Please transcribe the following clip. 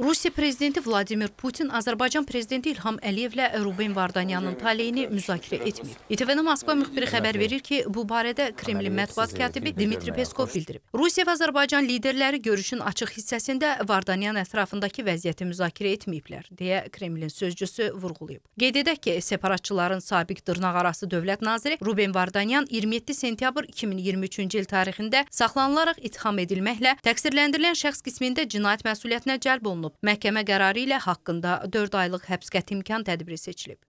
Rusiya prezidenti Vladimir Putin Azərbaycan prezidenti İlham Əliyevlə Ruben Vardanyanın taleyini müzakirə etməyib. ITV-nə Moskva müxbiri xəbər verir ki, bu barədə Kremlin mətbuat katibi Dmitri Peskov bildirib. Rusiya və Azərbaycan liderləri görüşün açıq hissəsində Vardanyan ətrafındakı vəziyyəti müzakirə etməyiblər, deyə Kremlin sözcüsü vurğulayıb. Qeyd edək ki, separatçıların sabiq dırnaqarası dövlət naziri Ruben Vardanyan 27 sentyabr 2023-cü il tarixində saxlanılaraq ittiham edilməklə təqsirləndirilən şəxs qismində cinayət məsuliyyətinə cəlb olunub olunub. Məhkəmə qərarı ilə haqqında 4 aylıq həbs qəti imkan tədbiri seçilib.